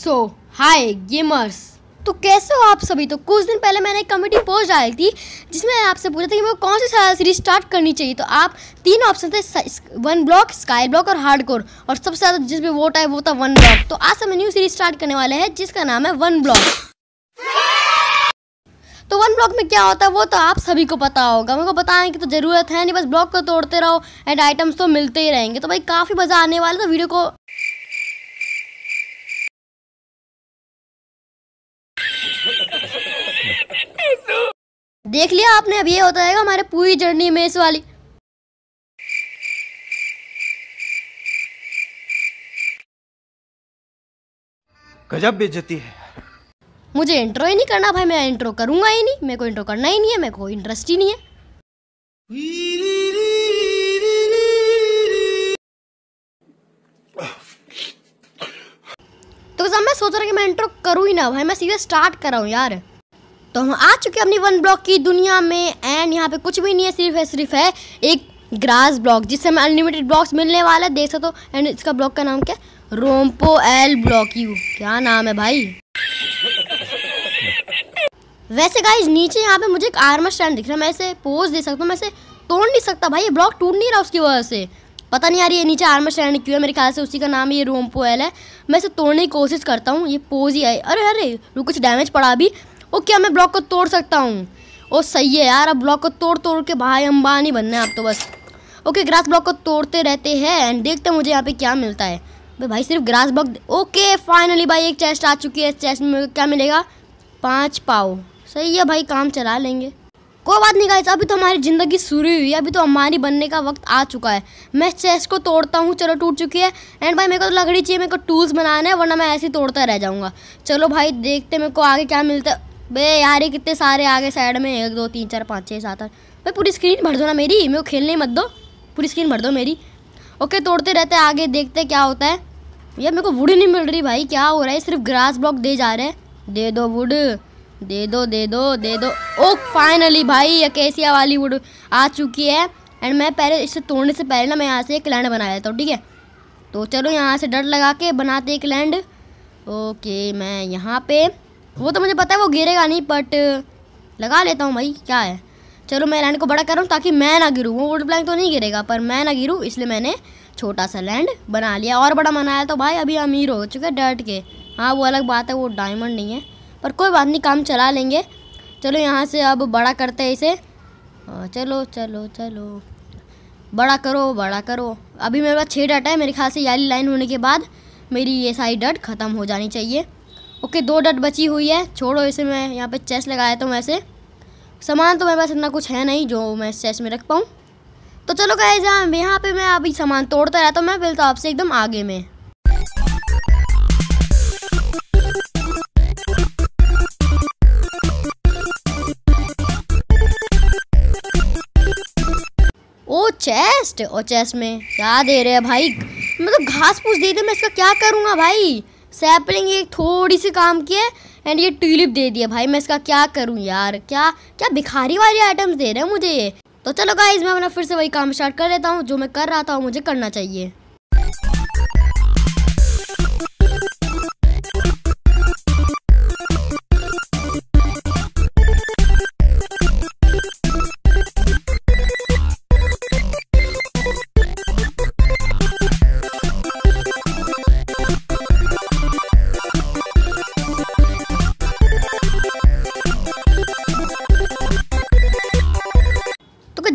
सो हाय gamers तो कैसे हो आप सभी तो कुछ दिन पहले मैंने एक कमेटी पोस्ट डाली थी जिसमें आपसे पूछा था कि मैं कौन सी सीरीज स्टार्ट करनी चाहिए तो आप तीन ऑप्शन थे वन ब्लॉक स्काई ब्लॉक और हार्ड कोर और सबसे ज़्यादा जिस पर वोट आए वो था वन ब्लॉक तो आज हम न्यू सीरीज स्टार्ट करने वाले हैं जिसका नाम है वन ब्लॉक तो वन ब्लॉक में क्या होता है वो तो आप सभी को पता होगा मेरे को बताने की तो ज़रूरत है नहीं बस ब्लॉक को तोड़ते रहो एंड आइटम्स तो मिलते ही रहेंगे तो भाई काफ़ी मज़ा आने वाला तो वीडियो को देख लिया आपने अब ये होता है हमारे पूरी जर्नी में इस वाली गजब बेइज्जती है मुझे इंट्रो ही नहीं करना भाई मैं इंट्रो करूंगा ही नहीं मेरे को इंट्रो करना ही नहीं है मेरे को इंटरेस्ट ही नहीं है तो मैं सोच रहा कि मैं इंट्रो करूँ ही ना भाई मैं सीधे स्टार्ट हूँ यार तो हम आ चुके हैं अपनी वन ब्लॉक की दुनिया में एंड यहाँ पे कुछ भी नहीं है सिर्फ है सिर्फ है एक ग्रास ब्लॉक जिससे हमें अनलिमिटेड ब्लॉक्स मिलने वाला है देख सकते हो एंड इसका ब्लॉक का नाम क्या रोमपो एल ब्लॉक यू क्या नाम है भाई वैसे गाइज नीचे यहाँ पे मुझे एक आर्मर स्टैंड दिख रहा है मैं इसे पोज दे सकता हूँ मैं इसे तोड़ नहीं सकता भाई ये ब्लॉक टूट नहीं रहा उसकी वजह से पता नहीं आ रही ये नीचे आर्मर स्टैंड क्यों है मेरे ख्याल से उसी का नाम ये रोमपो एल है मैं इसे तोड़ने की कोशिश करता हूँ ये पोज ही आई अरे अरे वो कुछ डैमेज पड़ा अभी ओके मैं ब्लॉक को तोड़ सकता हूँ ओ सही है यार अब ब्लॉक को तोड़ तोड़ के भाई नहीं बनना है आप तो बस ओके ग्रास ब्लॉक को तोड़ते रहते हैं एंड देखते हैं मुझे यहाँ पे क्या मिलता है भाई भाई सिर्फ ग्रास ब्लॉक ओके फाइनली भाई एक चेस्ट आ चुकी है इस चेस्ट में क्या मिलेगा पाँच पाओ सही है भाई काम चला लेंगे कोई बात नहीं गाइस अभी तो हमारी ज़िंदगी शुरू हुई है अभी तो हमारी बनने का वक्त आ चुका है मैं चेस्ट को तोड़ता हूँ चलो टूट चुकी है एंड भाई मेरे को तो लकड़ी चाहिए मेरे को टूल्स बनाना है वरना मैं ऐसे ही तोड़ता रह जाऊँगा चलो भाई देखते मेरे को आगे क्या मिलता है बे यार ये कितने सारे आगे साइड में एक दो तीन चार पाँच छः सात आठ भाई पूरी स्क्रीन भर दो ना मेरी मेरे को खेलने मत दो पूरी स्क्रीन भर दो मेरी ओके तोड़ते रहते आगे देखते क्या होता है यार मेरे को वुड नहीं मिल रही भाई क्या हो रहा है सिर्फ ग्रास ब्लॉक दे जा रहे हैं दे दो वुड दे दो दे दो दे दो ओ oh, फाइनली भाई ये कैसिया वाली वुड आ चुकी है एंड मैं पहले इसे तोड़ने से पहले ना मैं यहाँ से एक लैंड बना लेता हूँ ठीक है तो चलो यहाँ से डर लगा के बनाते एक लैंड ओके मैं यहाँ पे वो तो मुझे पता है वो गिरेगा नहीं बट लगा लेता हूँ भाई क्या है चलो मैं लैंड को बड़ा कर रहा हूँ ताकि मैं ना गिरूँ वो वोट प्लैंक तो नहीं गिरेगा पर मैं ना गिरूँ इसलिए मैंने छोटा सा लैंड बना लिया और बड़ा बनाया तो भाई अभी अमीर हो चुके डर्ट के हाँ वो अलग बात है वो डायमंड नहीं है पर कोई बात नहीं काम चला लेंगे चलो यहाँ से अब बड़ा करते हैं इसे चलो चलो चलो बड़ा करो बड़ा करो अभी मेरे पास छः डट है मेरे ख्याल से याली लाइन होने के बाद मेरी ये सारी डट ख़त्म हो जानी चाहिए ओके दो डट बची हुई है छोड़ो इसे मैं यहाँ पे चेस लगाया था तो वैसे सामान तो मेरे पास इतना कुछ है नहीं जो मैं चेस में रख पाऊँ तो चलो जहाँ यहाँ पे मैं अभी सामान तोड़ता रहता हूँ मैं बिल तो आपसे एकदम आगे में ओ चेस्ट और चेस्ट में क्या दे रहे हैं भाई मतलब घास फूस दे दे मैं इसका क्या करूँगा भाई सैपलिंग ये थोड़ी सी काम की है एंड ये ट्यूलिप दे दिया भाई मैं इसका क्या करूँ यार क्या क्या भिखारी वाली आइटम्स दे रहे हैं मुझे ये तो चलो गाइज मैं अपना फिर से वही काम स्टार्ट कर लेता हूँ जो मैं कर रहा था वो मुझे करना चाहिए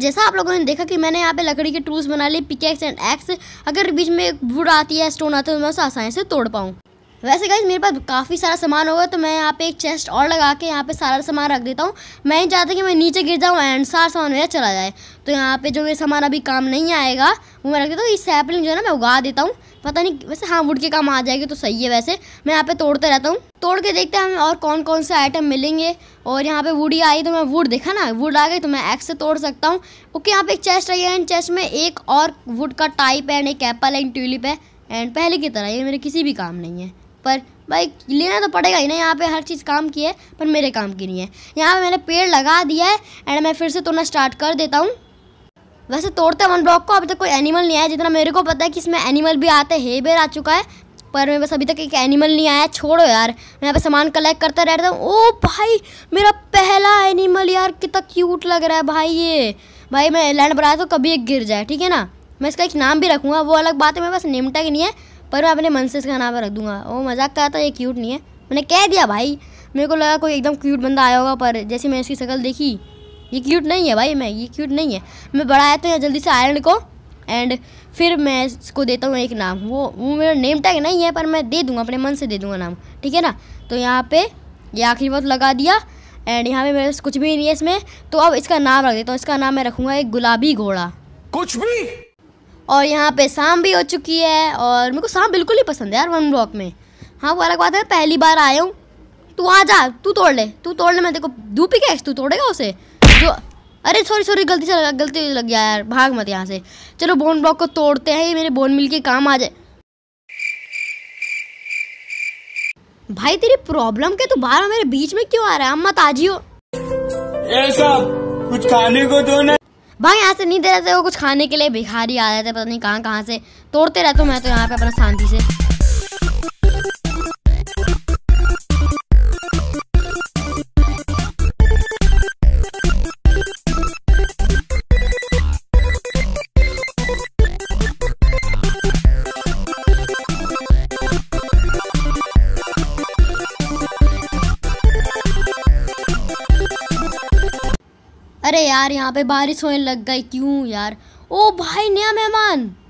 जैसा आप लोगों ने देखा कि मैंने यहाँ पे लकड़ी के टूल्स बना लिए पिकेक्स एंड एक्स अगर बीच में वुड आती है स्टोन आता है तो मैं उसे आसानी से तोड़ पाऊँ वैसे गाइज मेरे पास काफ़ी सारा सामान होगा तो मैं यहाँ पे एक चेस्ट और लगा के यहाँ पे सारा सामान रख देता हूँ मैं नहीं चाहता कि मैं नीचे गिर जाऊँ एंड सारा सामान मेरा चला जाए तो यहाँ पे जो मेरा सामान अभी काम नहीं आएगा वो मैं रख देता हूँ इस सैपलिंग जो है ना मैं उगा देता हूँ पता नहीं वैसे हाँ वुड के काम आ जाएगी तो सही है वैसे मैं यहाँ पे तोड़ते रहता हूँ तोड़ के देखते हैं हमें और कौन कौन से आइटम मिलेंगे और यहाँ पर वुड आई तो मैं वुड देखा ना वुड आ गई तो मैं एक्स से तोड़ सकता हूँ ओके यहाँ पर एक चेस्ट आई है एंड चेस्ट में एक और वुड का टाइप है एंड एक एप्पल एंड ट्यूलिप है एंड पहले की तरह ये मेरे किसी भी काम नहीं है पर भाई लेना तो पड़ेगा ही ना यहाँ पे हर चीज़ काम की है पर मेरे काम की नहीं है यहाँ पे मैंने पेड़ लगा दिया है एंड मैं फिर से तोड़ना स्टार्ट कर देता हूँ वैसे तोड़ते वन ब्लॉक को अभी तक कोई एनिमल नहीं आया जितना मेरे को पता है कि इसमें एनिमल भी आते हैं बेर आ चुका है पर मैं बस अभी तक एक एनिमल नहीं आया छोड़ो यार मैं यहाँ पे सामान कलेक्ट करता रहता हूँ ओ भाई मेरा पहला एनिमल यार कितना क्यूट लग रहा है भाई ये भाई मैं लैंड बनाया तो कभी एक गिर जाए ठीक है ना मैं इसका एक नाम भी रखूँगा वो अलग बात है मेरे पास नेमटा ही नहीं है पर मैं अपने मन से इसका नाम रख दूंगा वो मजाक का था ये क्यूट नहीं है मैंने कह दिया भाई मेरे को लगा कोई एकदम क्यूट बंदा आया होगा पर जैसे मैंने इसकी शक्ल देखी ये क्यूट नहीं है भाई मैं ये क्यूट नहीं है मैं बड़ा आया तो जल्दी से आयरन को एंड फिर मैं इसको देता हूँ एक नाम वो वो मेरा नेम टैग नहीं है पर मैं दे दूँगा अपने मन से दे दूँगा नाम ठीक है ना तो यहाँ पे ये आखिरी बात लगा दिया एंड यहाँ पे मेरे कुछ भी नहीं है इसमें तो अब इसका नाम रख देता हूँ इसका नाम मैं रखूँगा एक गुलाबी घोड़ा कुछ भी और यहाँ पे शाम भी हो चुकी है और मेरे को शाम बिल्कुल ही पसंद है यार वन ब्लॉक में हाँ वो अलग बात है पहली बार आया हूँ तू आ जा तू तोड़ ले तू तोड़ ले मैं देखो धूप ही कैश तू तोड़ेगा उसे जो अरे सॉरी सॉरी गलती से गलती लग गया यार भाग मत यहाँ से चलो बोन ब्लॉक को तोड़ते हैं ये मेरे बोन मिल के काम आ जाए भाई तेरी प्रॉब्लम क्या तू बारह मेरे बीच में क्यों आ रहा है अम्मा ताजी हो ये कुछ खाने को दो तो ना भाई यहाँ से नहीं दे रहे थे वो कुछ खाने के लिए भिखारी आ रहे थे पता नहीं कहाँ कहाँ से तोड़ते रहते हूँ मैं तो यहाँ पे अपना शांति से अरे यार यहाँ पे बारिश होने लग गई क्यों यार ओ भाई नया मेहमान